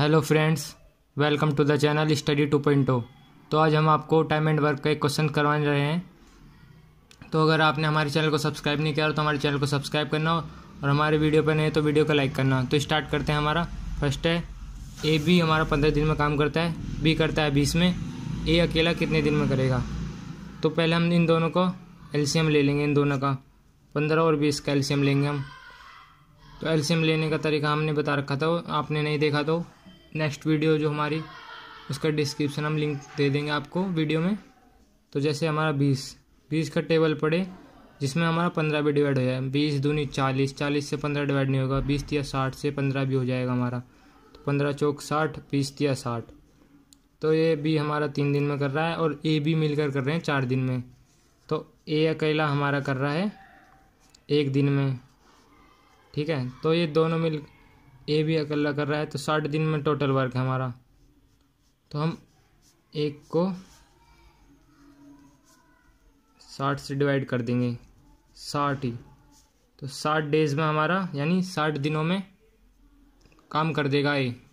hello friends welcome to the channel study to point तो आज हम आपको टाइम एंड वर्क का एक क्वेश्चन करवाने रहे हैं तो अगर आपने हमारे चैनल को सब्सक्राइब नहीं किया तो हमारे चैनल को सब्सक्राइब करना और हमारे वीडियो पर नहीं तो वीडियो को लाइक करना तो स्टार्ट करते हैं हमारा फर्स्ट है ए बी हमारा पंद्रह दिन में काम करता है बी करता है बीस में ए अकेला कितने दिन में करेगा तो पहले हम इन दोनों को एल्शियम ले लेंगे इन दोनों का पंद्रह और बीस का एल्शियम लेंगे हम तो एल्शियम लेने का तरीका हमने बता रखा था आपने नहीं देखा तो नेक्स्ट वीडियो जो हमारी उसका डिस्क्रिप्शन हम लिंक दे देंगे आपको वीडियो में तो जैसे हमारा बीस बीस का टेबल पड़े जिसमें हमारा पंद्रह भी डिवाइड हो जाए बीस दूनी चालीस चालीस से पंद्रह डिवाइड नहीं होगा बीस या साठ से पंद्रह भी हो जाएगा हमारा तो पंद्रह चौक साठ बीस या साठ तो ये भी हमारा तीन दिन में कर रहा है और ए भी मिलकर कर रहे हैं चार दिन में तो ए अकेला हमारा कर रहा है एक दिन में ठीक है तो ये दोनों मिल ए भी अकेला कर रहा है तो साठ दिन में टोटल वर्क है हमारा तो हम एक को साठ से डिवाइड कर देंगे साठ ही तो साठ डेज में हमारा यानी साठ दिनों में काम कर देगा ये